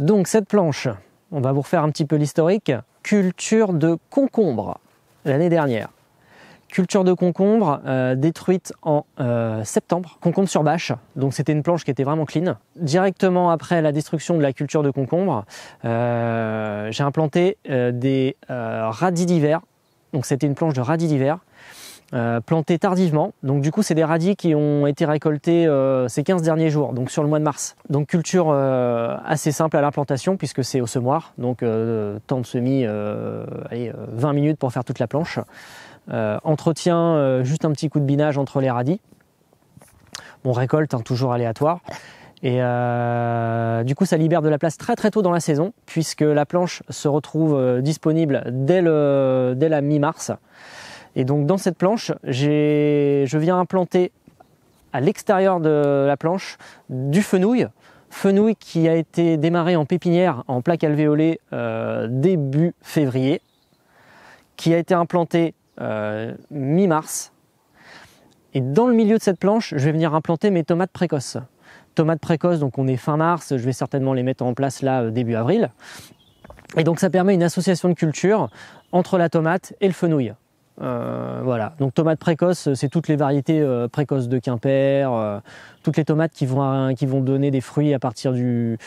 Donc cette planche, on va vous refaire un petit peu l'historique. Culture de concombre l'année dernière. Culture de concombre euh, détruite en euh, septembre, concombre sur bâche, donc c'était une planche qui était vraiment clean. Directement après la destruction de la culture de concombre, euh, j'ai implanté des radis d'hiver, donc c'était une planche de radis d'hiver euh, planté tardivement. Donc du coup, c'est des radis qui ont été récoltés euh, ces 15 derniers jours, donc sur le mois de mars. Donc culture euh, assez simple à l'implantation puisque c'est au semoir, donc temps de semis, allez, 20 minutes pour faire toute la planche. entretien, juste un petit coup de binage entre les radis. Bon, récolte, hein, toujours aléatoire. Et du coup, ça libère de la place très très tôt dans la saison, puisque la planche se retrouve disponible dès la mi-mars. Et donc dans cette planche, je viens implanter à l'extérieur de la planche du fenouil, fenouil qui a été démarré en pépinière en plaque alvéolée euh, début février, qui a été implanté euh, mi-mars. Et dans le milieu de cette planche, je vais venir implanter mes tomates précoces. Tomates précoces, donc on est fin mars, je vais certainement les mettre en place là euh, début avril. Et donc ça permet une association de culture entre la tomate et le fenouil. Euh, voilà. Donc tomates précoces, euh, c'est toutes les variétés euh, précoces de Quimper, toutes les tomates qui vont, qui vont donner des fruits à partir du,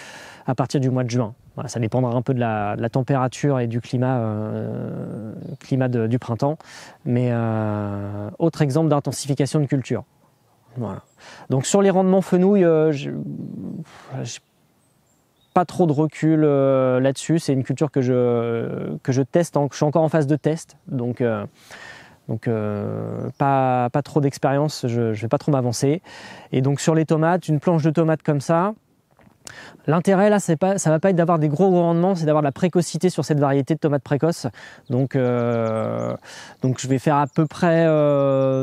à partir du mois de juin. ça dépendra un peu de la, température et du climat, climat du printemps. Mais autre exemple d'intensification de culture. Donc sur les rendements fenouil, pas trop de recul euh, là-dessus. C'est une culture que je, que je teste. je suis encore en phase de test. Donc, euh, donc euh, pas, trop d'expérience. Je ne vais pas trop m'avancer. Et donc, sur les tomates, une planche de tomates comme ça. L'intérêt là, c'est pas, ça va pas être d'avoir des gros rendements, c'est d'avoir la précocité sur cette variété de tomates précoces. Donc, donc je vais faire à peu près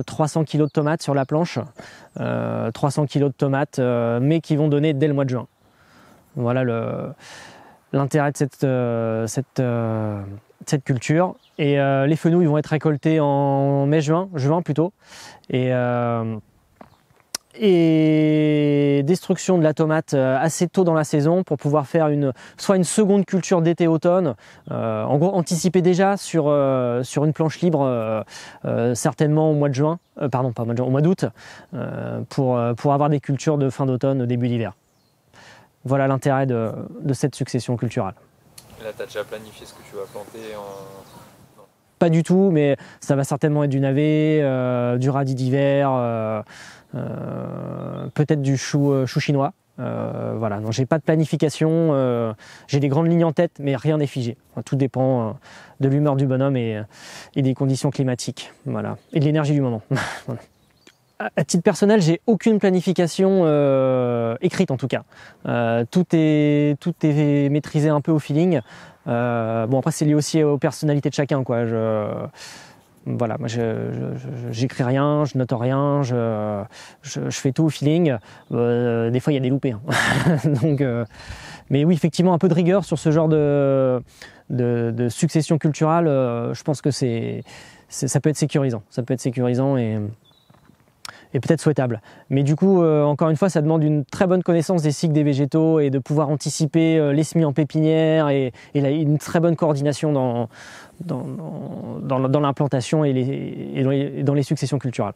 300 kg de tomates sur la planche, 300 kg de tomates, mais qui vont donner dès le mois de juin. Voilà l'intérêt de cette, euh, euh, culture. Et euh, les fenouils vont être récoltés en mai-juin, juin plutôt. Et destruction de la tomate assez tôt dans la saison pour pouvoir faire une soit une seconde culture d'été-automne, en gros anticiper déjà sur sur une planche libre certainement au mois de juin, pardon pas au mois d'août pour pour avoir des cultures de fin d'automne au début d'hiver. Voilà l'intérêt de, cette succession culturelle. là, tu as déjà planifié ce que tu vas planter en... Pas du tout, mais ça va certainement être du navet, euh, du radis d'hiver, euh, euh, peut-être du chou, chinois. voilà, non, j'ai pas de planification, j'ai des grandes lignes en tête, mais rien n'est figé. tout dépend de l'humeur du bonhomme et, des conditions climatiques, voilà, et de l'énergie du moment. à titre personnel, j'ai aucune planification euh, écrite en tout cas. Euh, tout est tout est maîtrisé un peu au feeling. Euh, bon après c'est lié aussi aux personnalités de chacun quoi. Je, voilà, moi j'écris rien, je note rien, je, je, fais tout au feeling. Euh, des fois il y a des loupés. Hein. Donc, euh, mais oui effectivement un peu de rigueur sur ce genre de de, de succession culturelle, je pense que c'est ça peut être sécurisant. Ça peut être sécurisant et et peut-être souhaitable. Mais du coup, euh, encore une fois, ça demande une très bonne connaissance des cycles des végétaux et de pouvoir anticiper euh, les semis en pépinière et, une très bonne coordination dans, dans, l'implantation et, dans les, et dans les successions culturelles.